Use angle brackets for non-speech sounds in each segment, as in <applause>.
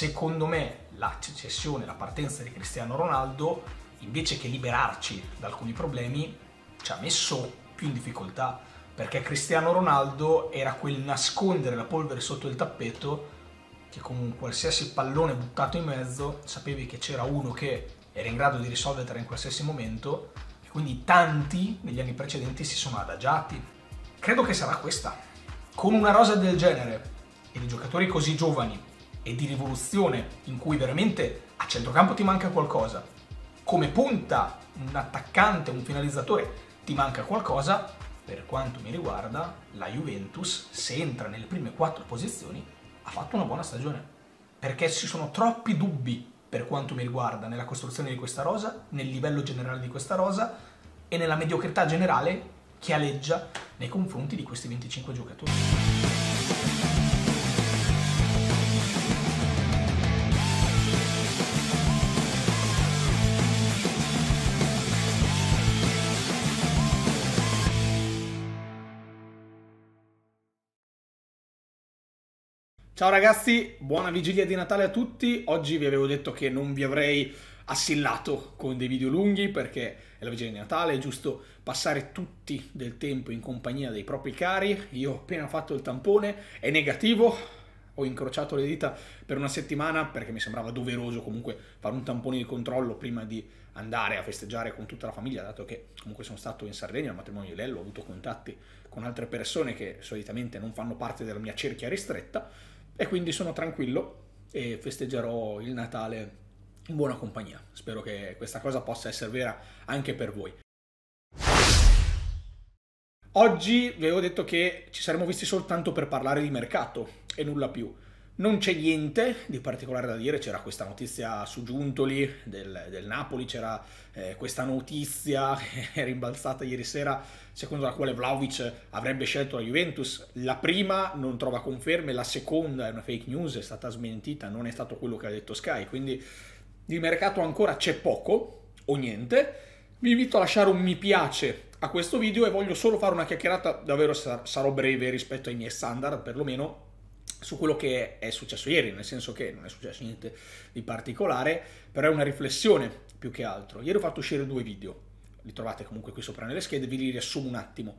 Secondo me la cessione, la partenza di Cristiano Ronaldo, invece che liberarci da alcuni problemi, ci ha messo più in difficoltà, perché Cristiano Ronaldo era quel nascondere la polvere sotto il tappeto che con un qualsiasi pallone buttato in mezzo sapevi che c'era uno che era in grado di risolverla in qualsiasi momento e quindi tanti negli anni precedenti si sono adagiati. Credo che sarà questa. Con una rosa del genere e di giocatori così giovani e di rivoluzione in cui veramente a centrocampo ti manca qualcosa, come punta un attaccante, un finalizzatore ti manca qualcosa, per quanto mi riguarda la Juventus, se entra nelle prime quattro posizioni, ha fatto una buona stagione. Perché ci sono troppi dubbi per quanto mi riguarda nella costruzione di questa rosa, nel livello generale di questa rosa e nella mediocrità generale che aleggia nei confronti di questi 25 giocatori. Ciao ragazzi, buona vigilia di Natale a tutti. Oggi vi avevo detto che non vi avrei assillato con dei video lunghi perché è la vigilia di Natale, è giusto passare tutti del tempo in compagnia dei propri cari. Io ho appena fatto il tampone, è negativo, ho incrociato le dita per una settimana perché mi sembrava doveroso comunque fare un tampone di controllo prima di andare a festeggiare con tutta la famiglia, dato che comunque sono stato in Sardegna al matrimonio di Lello, ho avuto contatti con altre persone che solitamente non fanno parte della mia cerchia ristretta e quindi sono tranquillo e festeggerò il Natale in buona compagnia. Spero che questa cosa possa essere vera anche per voi. Oggi vi avevo detto che ci saremmo visti soltanto per parlare di mercato e nulla più. Non c'è niente di particolare da dire, c'era questa notizia su Giuntoli del, del Napoli, c'era eh, questa notizia <laughs> rimbalzata ieri sera secondo la quale Vlaovic avrebbe scelto la Juventus. La prima non trova conferme, la seconda è una fake news, è stata smentita, non è stato quello che ha detto Sky, quindi di mercato ancora c'è poco o niente. Vi invito a lasciare un mi piace a questo video e voglio solo fare una chiacchierata, davvero sarò breve rispetto ai miei standard perlomeno su quello che è successo ieri, nel senso che non è successo niente di particolare, però è una riflessione più che altro. Ieri ho fatto uscire due video, li trovate comunque qui sopra nelle schede, vi li riassumo un attimo.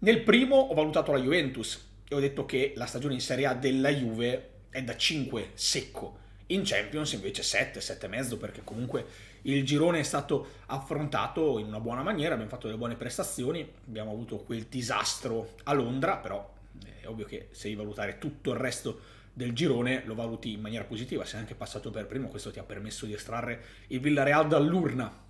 Nel primo ho valutato la Juventus e ho detto che la stagione in Serie A della Juve è da 5 secco, in Champions invece 7, 7,5 perché comunque il girone è stato affrontato in una buona maniera, abbiamo fatto delle buone prestazioni, abbiamo avuto quel disastro a Londra, però è ovvio che se devi valutare tutto il resto del girone lo valuti in maniera positiva, sei anche passato per primo, questo ti ha permesso di estrarre il Villarreal dall'urna.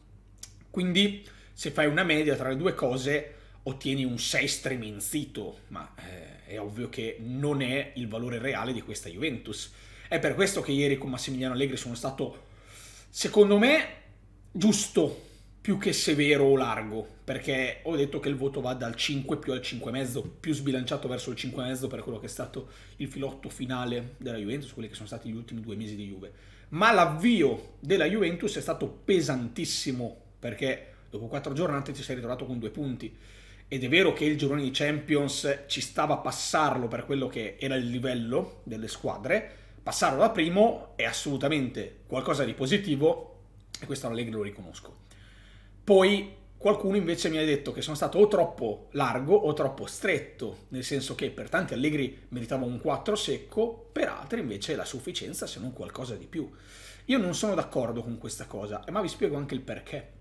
Quindi se fai una media tra le due cose ottieni un 6 streminzito, ma eh, è ovvio che non è il valore reale di questa Juventus. È per questo che ieri con Massimiliano Allegri sono stato, secondo me, giusto più che severo o largo, perché ho detto che il voto va dal 5 più al 5,5, più sbilanciato verso il 5,5 per quello che è stato il filotto finale della Juventus, quelli che sono stati gli ultimi due mesi di Juve. Ma l'avvio della Juventus è stato pesantissimo, perché dopo quattro giornate ci sei ritrovato con due punti. Ed è vero che il girone di Champions ci stava a passarlo per quello che era il livello delle squadre, passarlo da primo è assolutamente qualcosa di positivo e questo all'Allegri lo riconosco poi qualcuno invece mi ha detto che sono stato o troppo largo o troppo stretto, nel senso che per tanti allegri meritava un 4 secco, per altri invece la sufficienza se non qualcosa di più. Io non sono d'accordo con questa cosa, ma vi spiego anche il perché.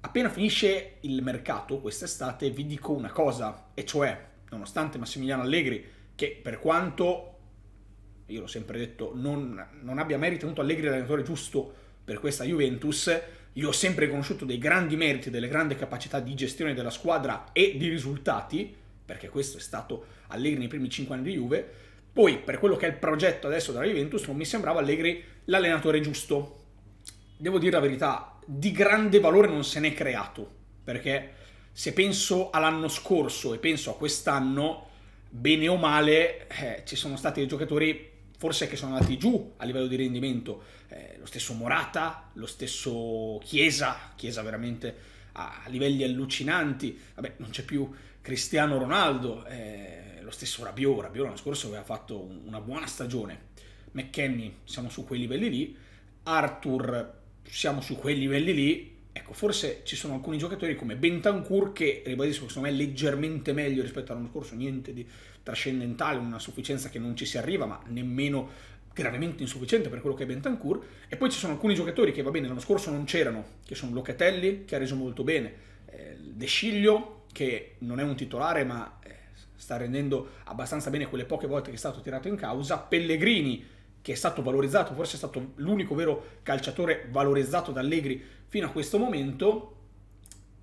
Appena finisce il mercato quest'estate vi dico una cosa, e cioè, nonostante Massimiliano Allegri, che per quanto, io l'ho sempre detto, non, non abbia mai ritenuto Allegri l'allenatore giusto per questa Juventus. Io ho sempre conosciuto dei grandi meriti, delle grandi capacità di gestione della squadra e di risultati, perché questo è stato Allegri nei primi 5 anni di Juve. Poi, per quello che è il progetto adesso della Juventus, non mi sembrava Allegri l'allenatore giusto. Devo dire la verità, di grande valore non se n'è creato, perché se penso all'anno scorso e penso a quest'anno, bene o male, eh, ci sono stati dei giocatori forse che sono andati giù a livello di rendimento. Eh, lo stesso Morata, lo stesso Chiesa, Chiesa veramente a livelli allucinanti, vabbè non c'è più Cristiano Ronaldo, eh, lo stesso Rabiot, Rabiot l'anno scorso aveva fatto una buona stagione, McKenny siamo su quei livelli lì, Arthur siamo su quei livelli lì, Ecco, forse ci sono alcuni giocatori come Bentancur che, ribadisco, secondo me è leggermente meglio rispetto all'anno scorso, niente di trascendentale, una sufficienza che non ci si arriva, ma nemmeno gravemente insufficiente per quello che è Bentancur, e poi ci sono alcuni giocatori che va bene, l'anno scorso non c'erano, che sono Locatelli, che ha reso molto bene, eh, De Sciglio, che non è un titolare ma eh, sta rendendo abbastanza bene quelle poche volte che è stato tirato in causa, Pellegrini, che è stato valorizzato, forse è stato l'unico vero calciatore valorizzato da Allegri fino a questo momento,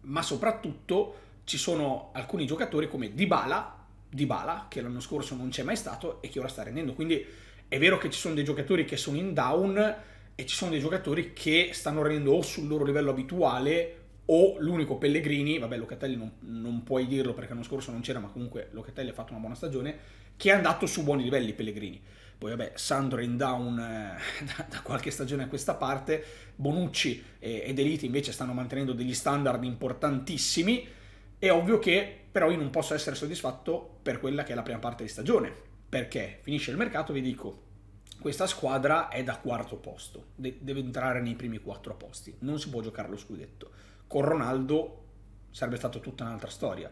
ma soprattutto ci sono alcuni giocatori come Dybala, Dybala che l'anno scorso non c'è mai stato e che ora sta rendendo, quindi è vero che ci sono dei giocatori che sono in down e ci sono dei giocatori che stanno rendendo o sul loro livello abituale o l'unico Pellegrini, vabbè Locatelli non, non puoi dirlo perché l'anno scorso non c'era, ma comunque Locatelli ha fatto una buona stagione, che è andato su buoni livelli Pellegrini. Poi vabbè, Sandro in down eh, <laughs> da, da, qualche stagione a questa parte, Bonucci e, ed Elite invece stanno mantenendo degli standard importantissimi, è ovvio che però io non posso essere soddisfatto per quella che è la prima parte di stagione, perché? Finisce il mercato, vi dico, questa squadra è da quarto posto, deve entrare nei primi quattro posti, non si può giocare lo scudetto. Con Ronaldo sarebbe stata tutta un'altra storia.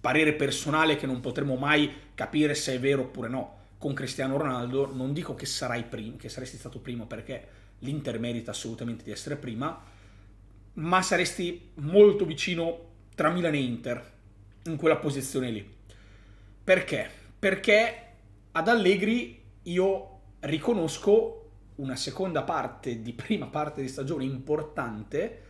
Parere personale che non potremo mai capire se è vero oppure no. Con Cristiano Ronaldo non dico che, sarai prim- che saresti stato primo perché l'Inter merita assolutamente di essere prima, ma saresti molto vicino tra Milan e Inter in quella posizione lì. Perché? perché ad Allegri io riconosco una seconda parte di prima parte di stagione importante,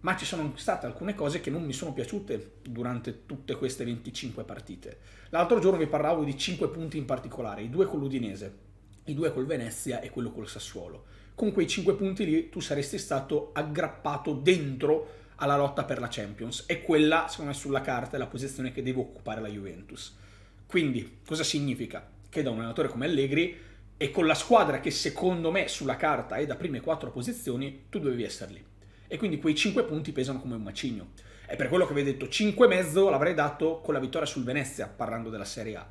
ma ci sono state alcune cose che non mi sono piaciute durante tutte queste 25 partite. L'altro giorno vi parlavo di 5 punti in particolare, i due con l'Udinese, i due col Venezia e quello col Sassuolo. Con quei 5 punti lì tu saresti stato aggrappato dentro alla lotta per la Champions e quella, secondo me, sulla carta è la posizione che deve occupare la Juventus. Quindi cosa significa? Che da un allenatore come Allegri e con la squadra che secondo me sulla carta è da prime quattro posizioni, tu dovevi essere lì. E quindi quei 5 punti pesano come un macigno. È per quello che vi ho detto 5,5 l'avrei dato con la vittoria sul Venezia, parlando della Serie A.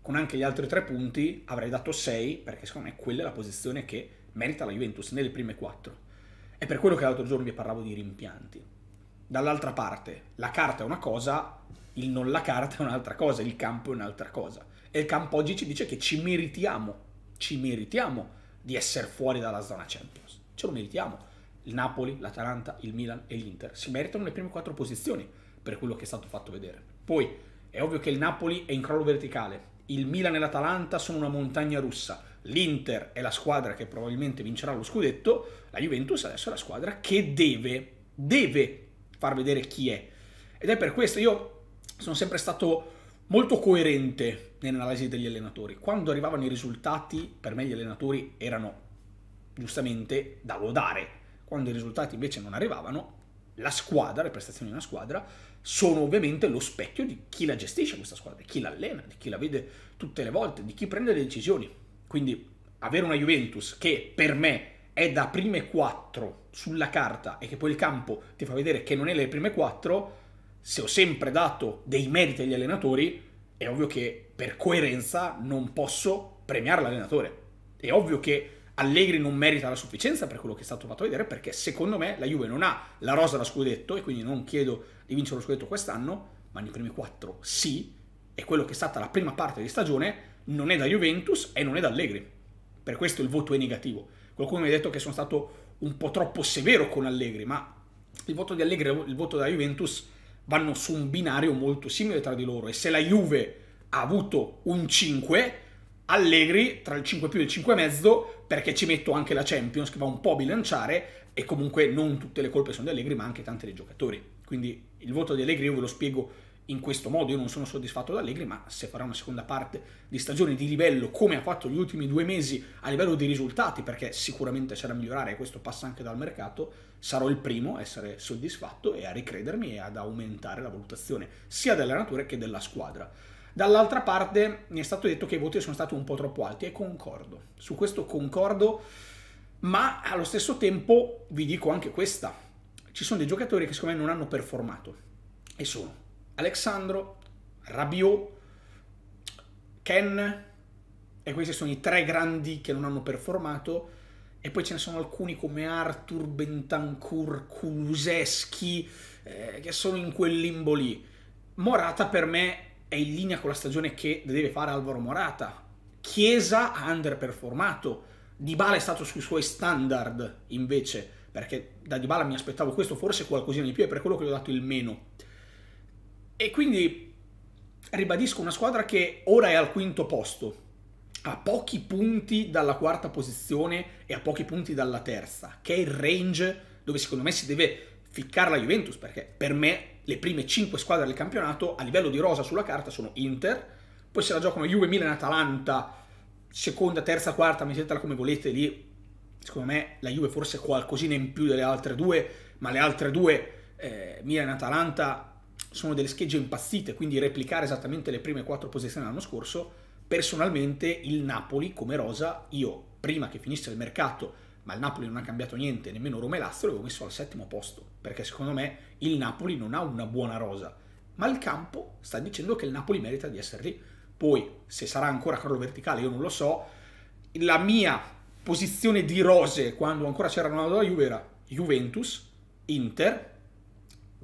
Con anche gli altri 3 punti avrei dato 6, perché secondo me quella è la posizione che merita la Juventus nelle prime 4. È per quello che l'altro giorno vi parlavo di rimpianti. Dall'altra parte, la carta è una cosa, il non la carta è un'altra cosa, il campo è un'altra cosa. E il campo oggi ci dice che ci meritiamo, ci meritiamo di essere fuori dalla zona Champions. Ce lo meritiamo. Il Napoli, l'Atalanta, il Milan e l'Inter si meritano le prime quattro posizioni per quello che è stato fatto vedere. Poi è ovvio che il Napoli è in crollo verticale, il Milan e l'Atalanta sono una montagna russa, l'Inter è la squadra che probabilmente vincerà lo scudetto, la Juventus adesso è la squadra che deve, deve far vedere chi è. Ed è per questo io sono sempre stato molto coerente nell'analisi degli allenatori. Quando arrivavano i risultati, per me gli allenatori erano giustamente da lodare. Quando i risultati invece non arrivavano, la squadra, le prestazioni di una squadra, sono ovviamente lo specchio di chi la gestisce questa squadra, di chi l'allena, di chi la vede tutte le volte, di chi prende le decisioni. Quindi avere una Juventus che per me è da prime 4 sulla carta e che poi il campo ti fa vedere che non è le prime 4, se ho sempre dato dei meriti agli allenatori, è ovvio che per coerenza non posso premiare l'allenatore. È ovvio che Allegri non merita la sufficienza per quello che è stato fatto vedere, perché secondo me la Juve non ha la rosa da scudetto, e quindi non chiedo di vincere lo scudetto quest'anno, ma nei primi 4 sì, e quello che è stata la prima parte di stagione non è da Juventus e non è da Allegri. Per questo il voto è negativo Qualcuno mi ha detto che sono stato un po' troppo severo con Allegri, ma il voto di Allegri e il voto della Juventus vanno su un binario molto simile tra di loro e se la Juve ha avuto un 5, Allegri tra il 5 più e il 5 mezzo, perché ci metto anche la Champions che va un po' a bilanciare e comunque non tutte le colpe sono di Allegri ma anche tante dei giocatori. Quindi il voto di Allegri io ve lo spiego in questo modo io non sono soddisfatto da Allegri, ma se farà una seconda parte di stagione di livello come ha fatto gli ultimi due mesi a livello di risultati, perché sicuramente c'è da migliorare e questo passa anche dal mercato, sarò il primo a essere soddisfatto e a ricredermi e ad aumentare la valutazione sia della natura che della squadra. Dall'altra parte mi è stato detto che i voti sono stati un po' troppo alti e concordo. Su questo concordo, ma allo stesso tempo vi dico anche questa. Ci sono dei giocatori che secondo me non hanno performato e sono Alexandro, Rabiot, Ken, e questi sono i tre grandi che non hanno performato, e poi ce ne sono alcuni come Arthur, Bentancur, Kuleseski, eh, che sono in quel limbo lì. Morata per me è in linea con la stagione che deve fare Alvaro Morata. Chiesa ha underperformato, Dybala è stato sui suoi standard invece, perché da Dybala mi aspettavo questo, forse qualcosina di più, è per quello che gli ho dato il meno. E quindi ribadisco una squadra che ora è al quinto posto, a pochi punti dalla quarta posizione e a pochi punti dalla terza, che è il range dove secondo me si deve ficcare la Juventus, perché per me le prime cinque squadre del campionato a livello di rosa sulla carta sono Inter, poi se la giocano Juve, Milan, Atalanta, seconda, terza, quarta, mettetela come volete lì, secondo me la Juve forse qualcosina in più delle altre due, ma le altre due, eh, Milan e Atalanta, sono delle schegge impazzite, quindi replicare esattamente le prime quattro posizioni dell'anno scorso, personalmente il Napoli come rosa, io prima che finisse il mercato, ma il Napoli non ha cambiato niente, nemmeno Roma e Lazio, l'avevo messo al settimo posto, perché secondo me il Napoli non ha una buona rosa, ma il campo sta dicendo che il Napoli merita di essere lì. Poi, se sarà ancora crollo verticale, io non lo so, la mia posizione di rose quando ancora c'era Ronaldo da Juve era Juventus, Inter,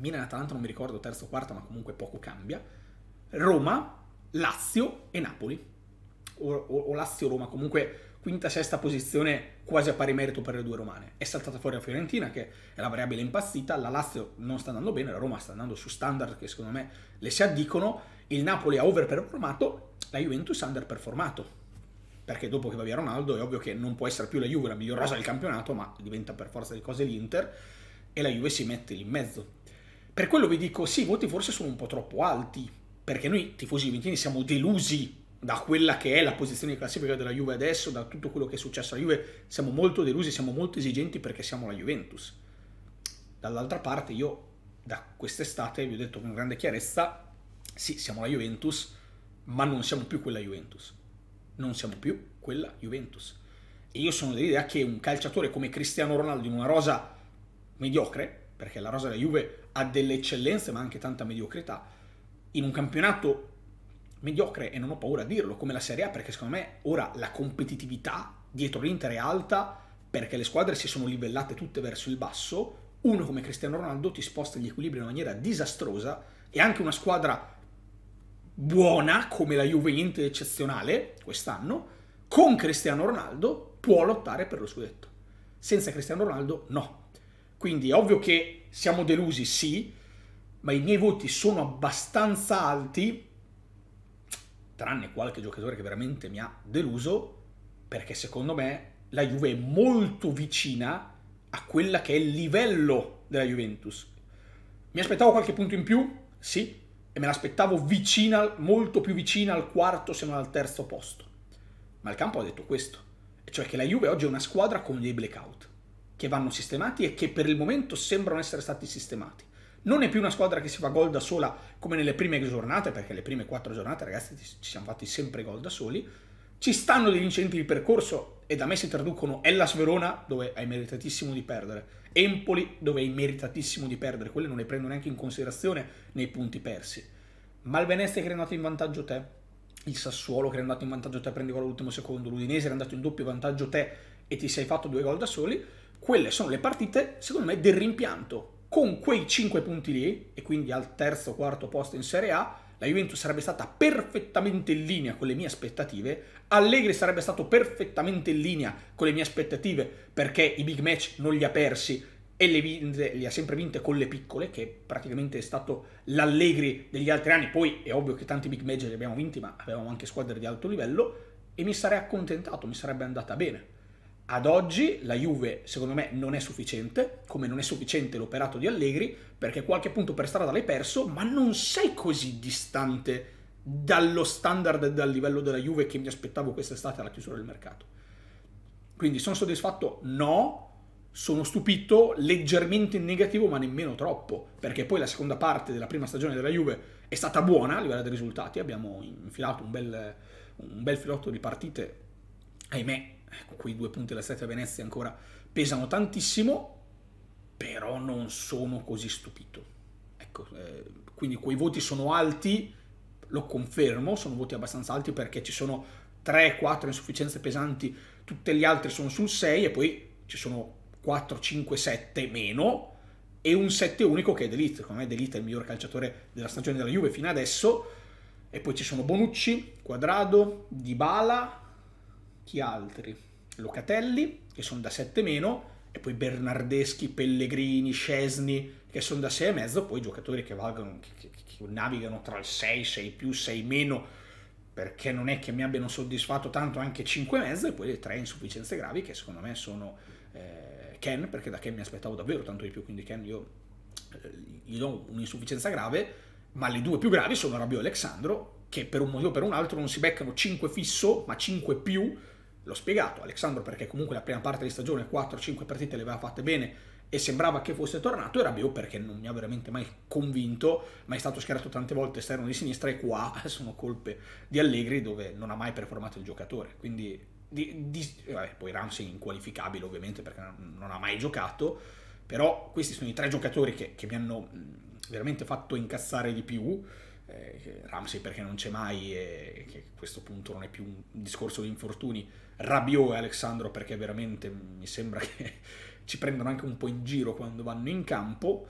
Milan Atalanta non mi ricordo terzo o quarta, ma comunque poco cambia. Roma, Lazio e Napoli. O, o, o Lazio-Roma, comunque quinta, sesta posizione quasi a pari merito per le due romane. È saltata fuori la Fiorentina che è la variabile impazzita, la Lazio non sta andando bene, la Roma sta andando su standard che secondo me le si addicono, il Napoli ha overperformato, la Juventus ha underperformato. Perché dopo che va via Ronaldo è ovvio che non può essere più la Juve la miglior rosa del campionato, ma diventa per forza di cose l'Inter e la Juve si mette in mezzo per quello vi dico, sì, i voti forse sono un po' troppo alti, perché noi tifosi juventini siamo delusi da quella che è la posizione di classifica della Juve adesso, da tutto quello che è successo alla Juve, siamo molto delusi, siamo molto esigenti perché siamo la Juventus. Dall'altra parte io da quest'estate vi ho detto con grande chiarezza, sì, siamo la Juventus, ma non siamo più quella Juventus. Non siamo più quella Juventus. E io sono dell'idea che un calciatore come Cristiano Ronaldo in una rosa mediocre, perché la rosa della Juve ha delle eccellenze ma anche tanta mediocrità, in un campionato mediocre, e non ho paura a dirlo, come la Serie A, perché secondo me ora la competitività dietro l'Inter è alta perché le squadre si sono livellate tutte verso il basso, uno come Cristiano Ronaldo ti sposta gli equilibri in maniera disastrosa e anche una squadra buona come la Juventus eccezionale quest'anno, con Cristiano Ronaldo può lottare per lo scudetto. Senza Cristiano Ronaldo no, quindi è ovvio che siamo delusi, sì, ma i miei voti sono abbastanza alti, tranne qualche giocatore che veramente mi ha deluso, perché secondo me la Juve è molto vicina a quella che è il livello della Juventus. Mi aspettavo qualche punto in più, sì, e me l'aspettavo vicina, molto più vicina al quarto se non al terzo posto. Ma il campo ha detto questo, e cioè che la Juve oggi è una squadra con dei blackout che vanno sistemati e che per il momento sembrano essere stati sistemati. Non è più una squadra che si fa gol da sola come nelle prime giornate, perché le prime quattro giornate, ragazzi, ci siamo fatti sempre gol da soli. Ci stanno degli incidenti di percorso e da me si traducono Ellas Verona, dove hai meritatissimo di perdere, Empoli, dove hai meritatissimo di perdere, quelle non le prendo neanche in considerazione nei punti persi. Ma il Venezia che è andato in vantaggio te, il Sassuolo che è andato in vantaggio te, prendi gol all'ultimo secondo, l'Udinese che è andato in doppio vantaggio te e ti sei fatto due gol da soli quelle sono le partite, secondo me, del rimpianto. Con quei 5 punti lì, e quindi al terzo o quarto posto in Serie A, la Juventus sarebbe stata perfettamente in linea con le mie aspettative, Allegri sarebbe stato perfettamente in linea con le mie aspettative perché i big match non li ha persi e le, vinte, le ha sempre vinte con le piccole, che praticamente è stato l'Allegri degli altri anni, poi è ovvio che tanti big match li abbiamo vinti, ma avevamo anche squadre di alto livello, e mi sarei accontentato, mi sarebbe andata bene ad oggi la Juve, secondo me, non è sufficiente, come non è sufficiente l'operato di Allegri, perché qualche punto per strada l'hai perso, ma non sei così distante dallo standard e dal livello della Juve che mi aspettavo quest'estate alla chiusura del mercato. Quindi sono soddisfatto? No. Sono stupito, leggermente in negativo, ma nemmeno troppo, perché poi la seconda parte della prima stagione della Juve è stata buona a livello dei risultati, abbiamo infilato un bel, un bel filotto di partite, ahimè, Ecco, quei due punti della stretta Venezia ancora pesano tantissimo, però non sono così stupito. Ecco, eh, quindi quei voti sono alti, lo confermo, sono voti abbastanza alti perché ci sono 3-4 insufficienze pesanti, tutte le altre sono sul 6 e poi ci sono 4, 5, 7 meno e un 7 unico che è Delite, secondo me Delite è il miglior calciatore della stagione della Juve fino adesso e poi ci sono Bonucci, Quadrado, Dybala, chi altri? Locatelli, che sono da 7 meno, e poi Bernardeschi, Pellegrini, Scesni, che sono da 6 6,5, poi giocatori che, valgono, che, che, che, navigano tra il 6, 6 più, 6 meno, perché non è che mi abbiano soddisfatto tanto anche 5 e poi le tre insufficienze gravi che secondo me sono eh, Ken, perché da Ken mi aspettavo davvero tanto di più, quindi Ken io eh, gli do un'insufficienza grave, ma le due più gravi sono Rabio e Alexandro, che per un motivo o per un altro non si beccano 5 fisso, ma 5 più, l'ho spiegato, Alexandro perché comunque la prima parte di stagione 4-5 partite le aveva fatte bene e sembrava che fosse tornato e Rabiot perché non mi ha veramente mai convinto, ma è stato schierato tante volte esterno di sinistra e qua <laughs> sono colpe di Allegri dove non ha mai performato il giocatore, quindi di, di, vabbè, poi Ramsey inqualificabile ovviamente perché non ha mai giocato, però questi sono i tre giocatori che, che mi hanno mm, veramente fatto incazzare di più, eh, Ramsey perché non c'è mai e eh, che a questo punto non è più un discorso di infortuni, Rabiot e Alessandro perché veramente mi sembra che <laughs> ci prendano anche un po' in giro quando vanno in campo,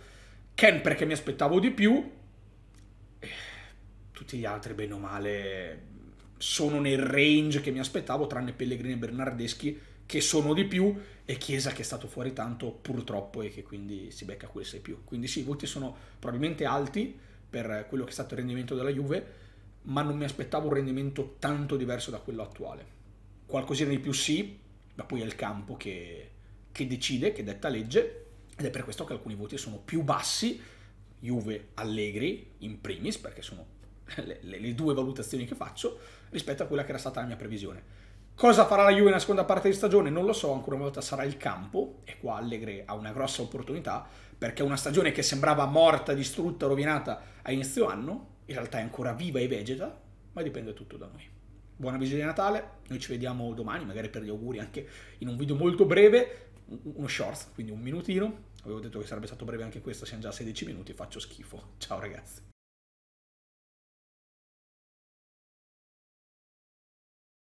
Ken perché mi aspettavo di più, eh, tutti gli altri bene o male sono nel range che mi aspettavo, tranne Pellegrini e Bernardeschi che sono di più e Chiesa che è stato fuori tanto purtroppo e che quindi si becca quel 6 più. Quindi sì, i voti sono probabilmente alti per quello che è stato il rendimento della Juve, ma non mi aspettavo un rendimento tanto diverso da quello attuale qualcosina di più sì, ma poi è il campo che, che decide, che detta legge, ed è per questo che alcuni voti sono più bassi, Juve Allegri in primis, perché sono <laughs> le, le, le, due valutazioni che faccio rispetto a quella che era stata la mia previsione. Cosa farà la Juve nella seconda parte di stagione? Non lo so, ancora una volta sarà il campo e qua Allegri ha una grossa opportunità perché una stagione che sembrava morta, distrutta, rovinata a inizio anno, in realtà è ancora viva e vegeta, ma dipende tutto da noi buona vigilia di Natale, noi ci vediamo domani, magari per gli auguri anche in un video molto breve, uno shorts, quindi un minutino. Avevo detto che sarebbe stato breve anche questo, siamo già a 16 minuti, faccio schifo. Ciao ragazzi.